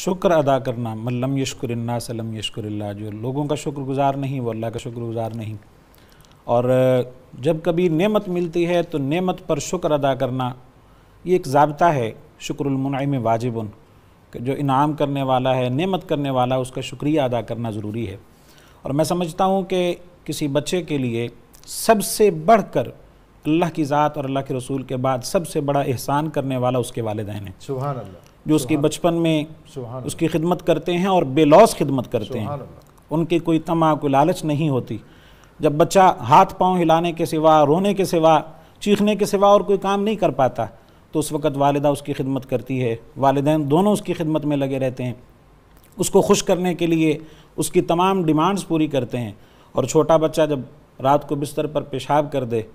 शुक्र अदा करना मल्लम यशकर सलम यशकर जो लोगों का शुक्रगुजार नहीं वो अल्लाह का शुक्रगुजार नहीं और जब कभी नेमत मिलती है तो नेमत पर शुक्र अदा करना ये एक जबता है शुक्रमनाई में वाजिबन जो इनाम करने वाला है नेमत करने वाला उसका शुक्रिया अदा करना ज़रूरी है और मैं समझता हूँ कि किसी बच्चे के लिए सबसे बढ़कर अल्लाह की ज़ात और अल्लाह के रसूल के बाद सबसे बड़ा एहसान करने वाला उसके वालदेन है जो उसकी बचपन में उसकी खिदमत करते हैं और बेलौस खिदमत करते हैं उनकी कोई तमा कोई लालच नहीं होती जब बच्चा हाथ पाँव हिलाने के सिवा रोने के सिवा चीखने के सिवा और कोई काम नहीं कर पाता तो उस वक़्त वालदा उसकी खिदमत करती है वालदान दोनों उसकी खिदमत में लगे रहते हैं उसको खुश करने के लिए उसकी तमाम डिमांड्स पूरी करते हैं और छोटा बच्चा जब रात को बिस्तर पर पेशाब कर दे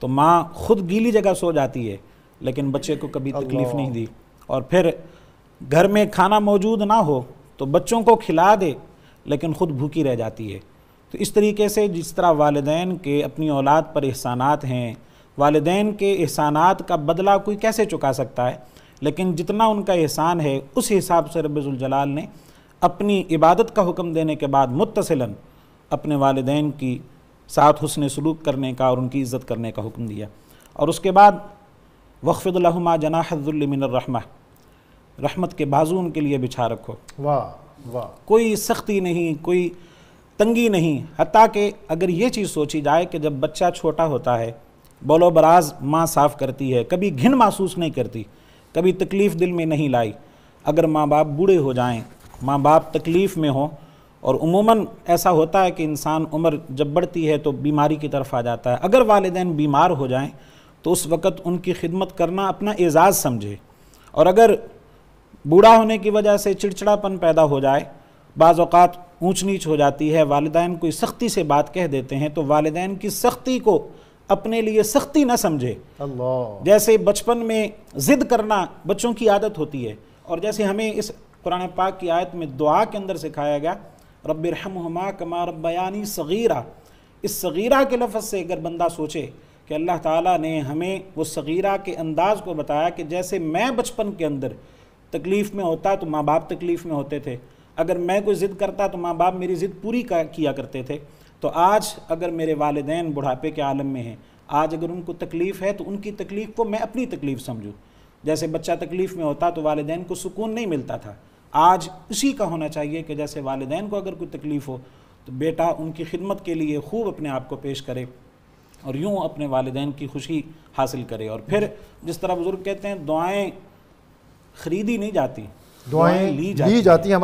तो माँ खुद गीली जगह सो जाती है लेकिन बच्चे को कभी तकलीफ नहीं दी और फिर घर में खाना मौजूद ना हो तो बच्चों को खिला दे लेकिन ख़ुद भूखी रह जाती है तो इस तरीके से जिस तरह वालदेन के अपनी औलाद पर एहसानात हैं वालदेन के एहसानात का बदला कोई कैसे चुका सकता है लेकिन जितना उनका एहसान है उस हिसाब से रबाल ने अपनी इबादत का हुक्म देने के बाद मुतसला अपने वालदेन की साथ हुसन सलूक करने का और उनकी इज़्ज़त करने का हुक्म दिया और उसके बाद वक्फ़ुल्लमा जनाहमिनरहमा रहमत के बाजू उनके लिए बिछा रखो वाह वाह कोई सख्ती नहीं कोई तंगी नहीं हती कि अगर ये चीज़ सोची जाए कि जब बच्चा छोटा होता है बोलो बराज माँ साफ़ करती है कभी घिन महसूस नहीं करती कभी तकलीफ़ दिल में नहीं लाई अगर माँ बाप बूढ़े हो जाएं माँ बाप तकलीफ़ में हों और उमूमन ऐसा होता है कि इंसान उम्र जब बढ़ती है तो बीमारी की तरफ आ जाता है अगर वालदान बीमार हो जाएं तो उस वक़्त उनकी खिदमत करना अपना एज़ाज़ समझे और अगर बूढ़ा होने की वजह से चिड़चिड़ापन पैदा हो जाए बाज़ात ऊँच नीच हो जाती है वालदान कोई सख्ती से बात कह देते हैं तो वालदान की सख्ती को अपने लिए सख्ती न समझे जैसे बचपन में ज़िद करना बच्चों की आदत होती है और जैसे हमें इस कुरान पाक की आयत में दुआ के अंदर सिखाया गया रब रहा कमा यानी सगीरा इस सगीरा के लफ्ज़ से अगर बंदा सोचे कि अल्लाह ताला ने हमें वो सगीरा के अंदाज़ को बताया कि जैसे मैं बचपन के अंदर तकलीफ़ में होता तो माँ बाप तकलीफ़ में होते थे अगर मैं कोई ज़िद करता तो माँ बाप मेरी ज़िद पूरी किया करते थे तो आज अगर मेरे वालदे बुढ़ापे के आलम में हैं आज अगर उनको तकलीफ़ है तो उनकी तकलीफ़ को मैं अपनी तकलीफ़ समझूँ जैसे बच्चा तकलीफ़ में होता तो वालदेन को सुकून नहीं मिलता था आज उसी का होना चाहिए कि जैसे वालदेन को अगर कोई तकलीफ़ हो तो बेटा उनकी खिदमत के लिए खूब अपने आप को पेश करे और यूँ अपने वालदेन की खुशी हासिल करे और फिर जिस तरह बुज़ुर्ग कहते हैं दुआएँ खरीदी नहीं जाती दुआएँ ली जाती, ली जाती हैं